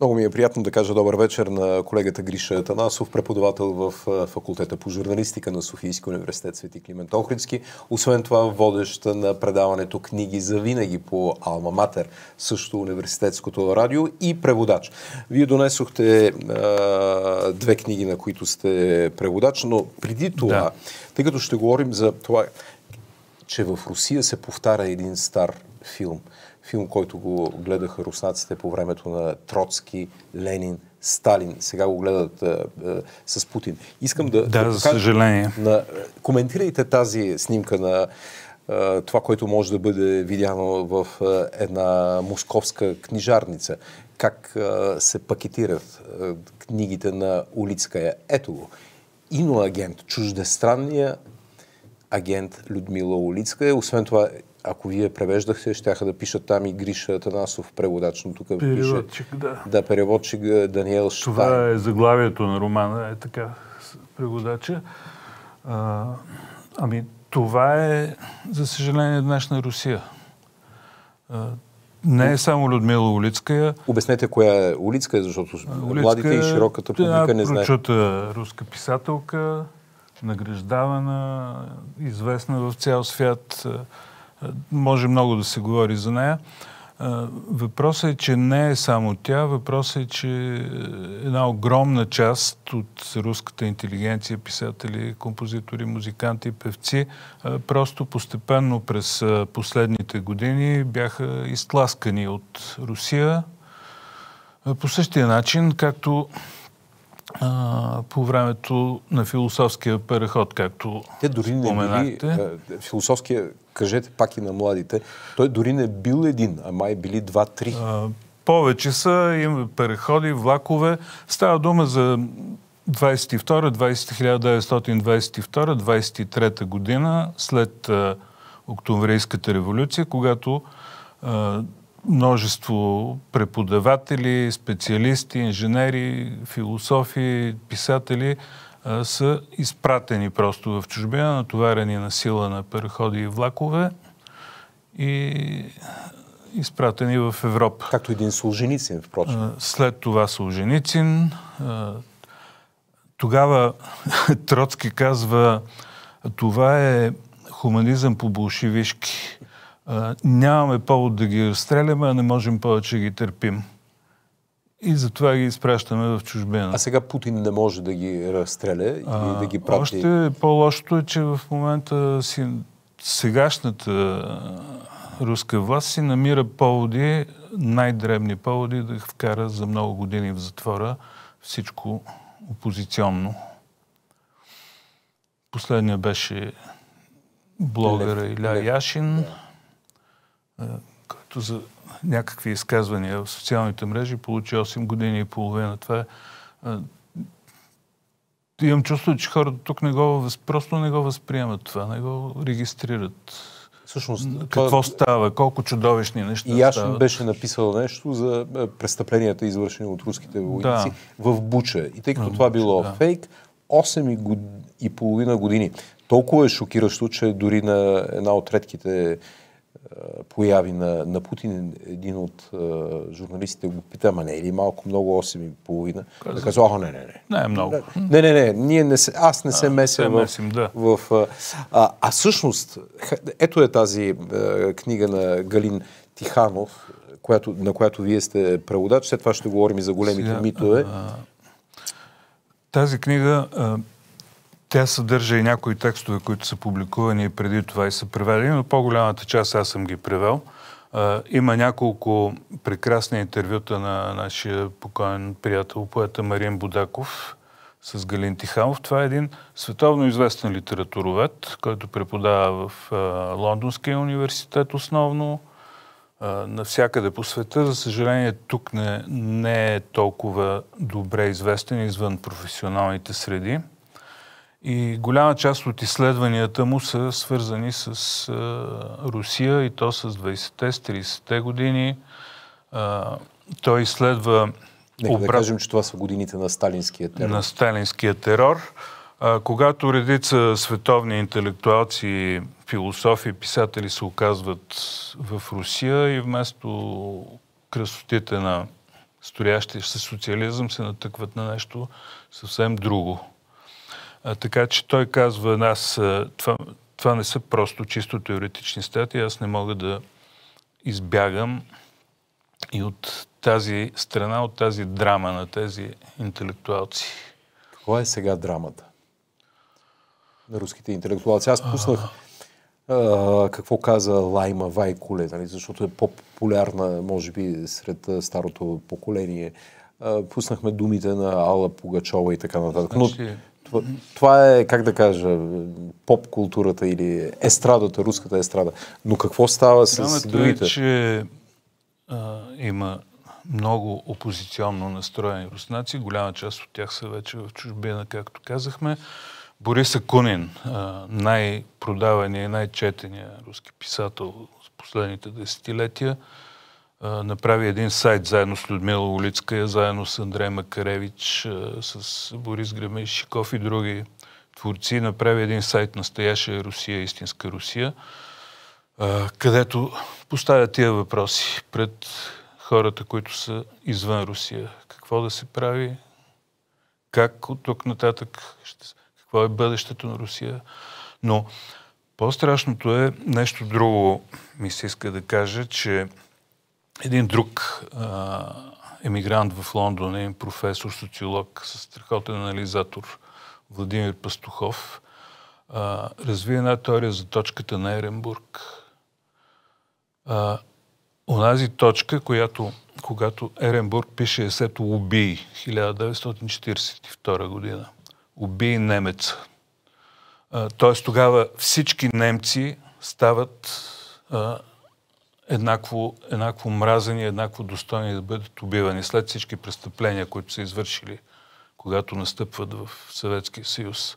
Много ми е приятно да кажа добър вечер на колегата Гриша Танасов, преподавател в факултета по журналистика на Софийския университет Свети Климент Охридски. Освен това, водеща на предаването книги за винаги по Алма Матер, също университетското радио и преводач. Вие донесохте а, две книги, на които сте преводач, но преди това, да. тъй като ще говорим за това, че в Русия се повтаря един стар филм. Филм, който го гледаха руснаците по времето на Троцки, Ленин, Сталин. Сега го гледат а, а, с Путин. Искам да... Да, за съжаление. На, коментирайте тази снимка на а, това, което може да бъде видяно в а, една московска книжарница. Как а, се пакетират а, книгите на Улицкая. Е Ето го. Иноагент, чуждестранния агент Людмила Улицкая. Е. Освен това ако вие превеждахте, щяха да пишат там и Гриша Танасов, преводач, но тук переводчик, пише... да. Да, переводчик е, Даниел Штайн. Това е заглавието на романа, е така, преводача. А, ами, това е, за съжаление, днешна Русия. А, не е само Людмила Улицкая. Обяснете коя е Улицкая, защото Улицка, младите и широката публика не знаят. Прочута руска писателка, награждавана, известна в цял свят. Може много да се говори за нея. Въпросът е, че не е само тя. Въпросът е, че е, една огромна част от руската интелигенция, писатели, композитори, музиканти, певци, просто постепенно през последните години бяха изтласкани от Русия. По същия начин, както по времето на философския переход, както Те дори не били, философския кажете пак и на младите, той дори не е бил един, а май били два-три. Повече са, има переходи, влакове. Става дума за 22, 1922, 23 година, след а, Октомврийската революция, когато а, множество преподаватели, специалисти, инженери, философи, писатели са изпратени просто в чужбина, натоварени на сила на переходи и влакове и изпратени в Европа. Както един Солженицин, впрочем. След това Солженицин. Тогава Троцки казва, това е хуманизъм по болшивишки. Нямаме повод да ги разстреляме, а не можем повече да ги търпим. И затова ги изпращаме в чужбина. А сега Путин не може да ги разстреля и а, да ги прати? Още по-лошото е, че в момента си, сегашната руска власт си намира поводи, най-дребни поводи, да вкара за много години в затвора всичко опозиционно. Последния беше блогъра Илья Иля Яшин, е, който за някакви изказвания в социалните мрежи, получи 8 години и половина. Това е... Имам чувство, че хората тук не го, просто не го възприемат това, не го регистрират. Всъщност, какво това... става, колко чудовищни неща и Яшин стават. беше написал нещо за престъпленията, извършени от руските войници да. в Буча. И тъй като в това Буча, било да. фейк, 8 и, год... и половина години. Толкова е шокиращо, че дори на една от редките появи на, на Путин, един от а, журналистите го пита, ама не е ли малко много 8,5? Каза, да Казва, о, не, не, не. Не е много. Не, не, не, ние не се, аз не се меся в... Месим, да. в а, а всъщност, ето е тази а, книга на Галин Тиханов, която, на която вие сте преводач. След това ще говорим и за големите Сега, митове. А, тази книга тя съдържа и някои текстове, които са публикувани преди това и са преведени, но по-голямата част аз съм ги превел. Има няколко прекрасни интервюта на нашия покоен приятел, поета Марин Будаков с Галин Тиханов. Това е един световно известен литературовед, който преподава в Лондонския университет основно, навсякъде по света. За съжаление, тук не, не е толкова добре известен извън професионалните среди. И голяма част от изследванията му са свързани с Русия и то с 20-те, 30-те години. той изследва... Нека обрат... да кажем, че това са годините на сталинския терор. На сталинския терор. когато редица световни интелектуалци, философи, писатели се оказват в Русия и вместо красотите на стоящия се социализъм се натъкват на нещо съвсем друго а, така че той казва, аз, това, това не са просто чисто теоретични статии, аз не мога да избягам и от тази страна, от тази драма на тези интелектуалци. Кова е сега драмата на руските интелектуалци? Аз пуснах а, какво каза Лайма Вайкуле, нали, защото е по-популярна, може би, сред старото поколение. А, пуснахме думите на Алла Пугачова и така нататък. Значи... Но това е, как да кажа, поп културата или естрадата, руската естрада. Но какво става с Драмата е, другите? Е, че а, има много опозиционно настроени руснаци. Голяма част от тях са вече в чужбина, както казахме. Борис Акунин, най-продавания и най-четения руски писател в последните десетилетия, направи един сайт заедно с Людмила Улицка, заедно с Андрей Макаревич, с Борис Гремешиков и други творци. Направи един сайт Настояща Русия, Истинска Русия, където поставя тия въпроси пред хората, които са извън Русия. Какво да се прави? Как от тук нататък? Какво е бъдещето на Русия? Но по-страшното е нещо друго, ми се иска да кажа, че един друг а, емигрант в Лондон, един професор, социолог, страхотен анализатор, Владимир Пастухов, а, разви една теория за точката на Еренбург. А, онази точка, която когато Еренбург пише есето «Убий» 1942 година. «Убий немец». Тоест тогава всички немци стават а, еднакво, еднакво мразени, еднакво достойни да бъдат убивани след всички престъпления, които са извършили, когато настъпват в Съветския съюз.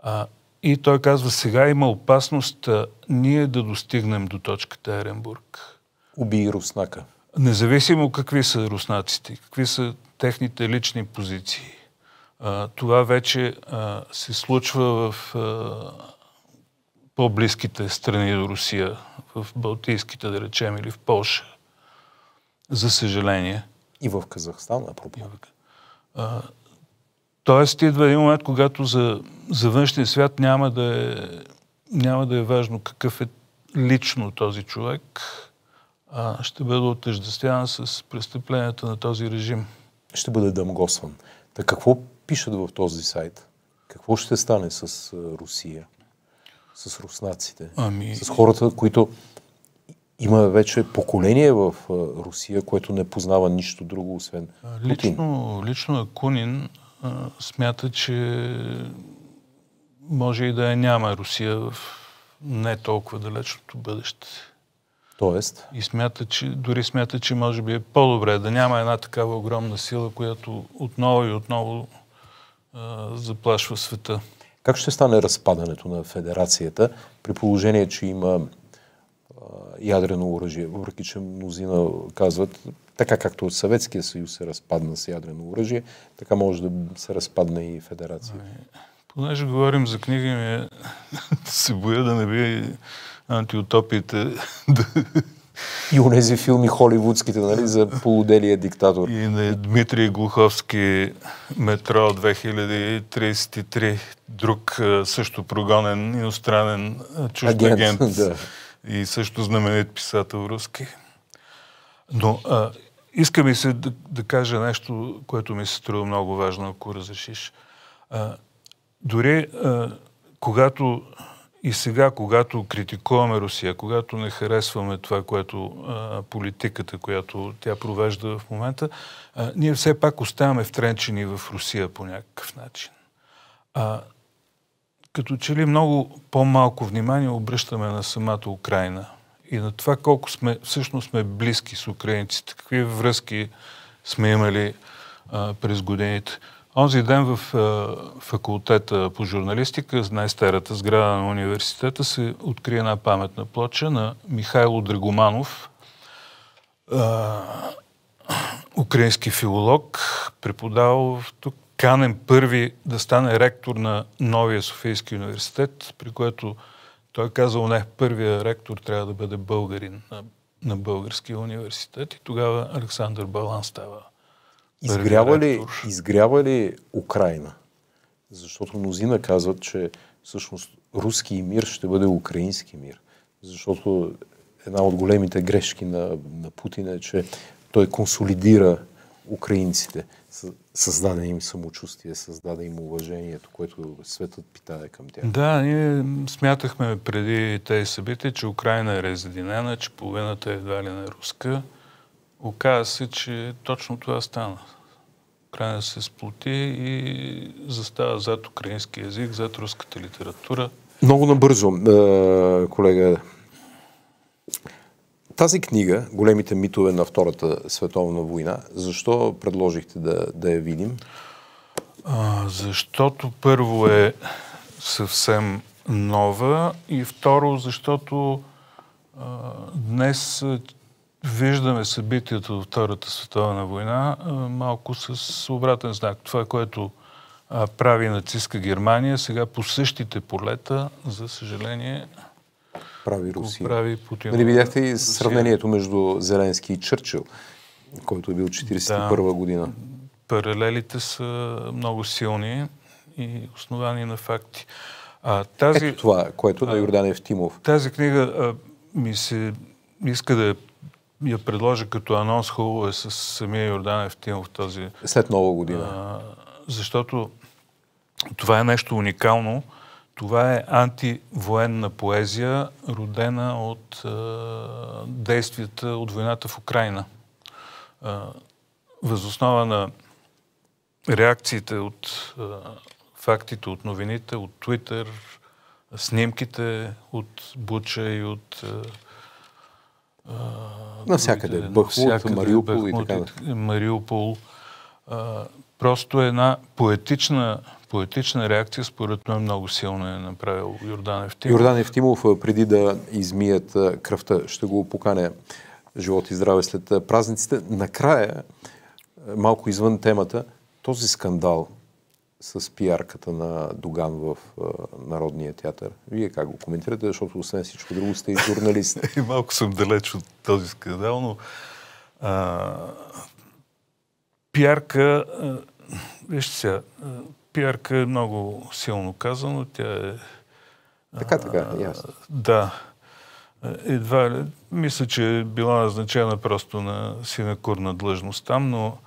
А, и той казва, сега има опасност а, ние да достигнем до точката Еренбург. Уби руснака. Независимо какви са руснаците, какви са техните лични позиции. А, това вече а, се случва в а, по-близките страни до Русия, в Балтийските, да речем, или в Польша. За съжаление. И в Казахстан, напропо. тоест, идва един момент, когато за, за външния свят няма да, е, няма да е важно какъв е лично този човек, а ще бъде отъждествяван с престъпленията на този режим. Ще бъде дъмгосван. какво пишат в този сайт? Какво ще стане с Русия? с руснаците, ами... с хората, които има вече поколение в Русия, което не познава нищо друго, освен Путин. Лично, лично Акунин а, смята, че може и да я е няма Русия в не толкова далечното бъдеще. Тоест? И смята, че, дори смята, че може би е по-добре да няма една такава огромна сила, която отново и отново а, заплашва света. Как ще стане разпадането на федерацията при положение, че има ядрено оръжие, въпреки че мнозина казват, така както от Съветския съюз се разпадна с ядрено оръжие, така може да се разпадне и федерация. Ами, понеже говорим за книги, ми е... се боя да не би антиутопиите да и онези филми холивудските, нали, за полуделия диктатор. И на Дмитрий Глуховски Метро 2033, друг също прогонен иностранен чужд агент. агент. Да. И също знаменит писател руски. Но а, иска ми се да, да кажа нещо, което ми се струва много важно, ако разрешиш. А, дори а, когато и сега, когато критикуваме Русия, когато не харесваме това, което а, политиката, която тя провежда в момента, а, ние все пак оставаме втренчени в Русия по някакъв начин. А, като че ли много по-малко внимание обръщаме на самата Украина и на това колко сме, всъщност сме близки с украинците, какви връзки сме имали а, през годините. Онзи ден в факултета по журналистика, най-старата сграда на университета, се откри една паметна плоча на Михайло Драгоманов, украински филолог, преподавал тук канен първи да стане ректор на новия Софийски университет, при което той казал, не, първия ректор трябва да бъде българин на, на Българския университет и тогава Александър Балан става Изгрява ли, изгрява ли Украина? Защото мнозина казват, че всъщност руски мир ще бъде украински мир. Защото една от големите грешки на, на Путин е, че той консолидира украинците. Създаде им самочувствие, създаде им уважението, което светът питае към тях. Да, ние смятахме преди тези събития, че Украина е разединена, че половината е едва ли на е руска Оказа се, че точно това стана. Украина се сплоти и застава зад украински язик, зад руската литература. Много набързо, е, колега. Тази книга, Големите митове на Втората световна война, защо предложихте да, да я видим? А, защото първо е съвсем нова и второ, защото а, днес виждаме събитието от Втората световна война малко с обратен знак. Това, което прави нацистска Германия, сега по същите полета, за съжаление, прави Русия. Прави Путин. Нали видяхте и сравнението между Зеленски и Чърчил, който е бил 1941 да, година. Паралелите са много силни и основани на факти. А, тази, Ето това, което е на Йордан Евтимов. Тази книга а, ми се иска да я я предложа като анонс, хубаво е с самия Йордан Евтимов този... След нова година. А, защото това е нещо уникално. Това е антивоенна поезия, родена от а, действията от войната в Украина. възоснова на реакциите от а, фактите, от новините, от Твитър, снимките от Буча и от... А, Навсякъде. Бахмут, Мариупол и така. Мариупол. просто една поетична, поетична реакция, според мен, много силно е направил Йордан Евтимов. Йордан Евтимов, преди да измият кръвта, ще го поканя живот и здраве след празниците. Накрая, малко извън темата, този скандал, с пиарката на Доган в а, Народния театър? Вие как го коментирате, защото освен всичко друго сте и журналист. Е, малко съм далеч от този скандал, но а, пиарка, а, вижте сега, пиарка е много силно казано, тя е... Така, така, ясно. Да. Едва ли. Мисля, че е била назначена просто на синекурна длъжност там, но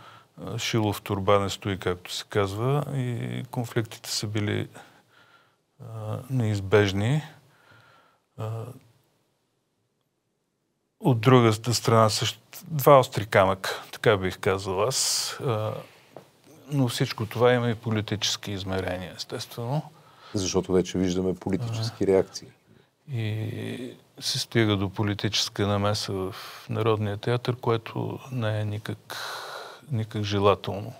Шилов турба не стои, както се казва, и конфликтите са били а, неизбежни. А, от другата страна, също, два остри камък, така бих казал аз. А, но всичко това има и политически измерения, естествено. Защото вече виждаме политически реакции. И се стига до политическа намеса в Народния театър, което не е никак никак желателно.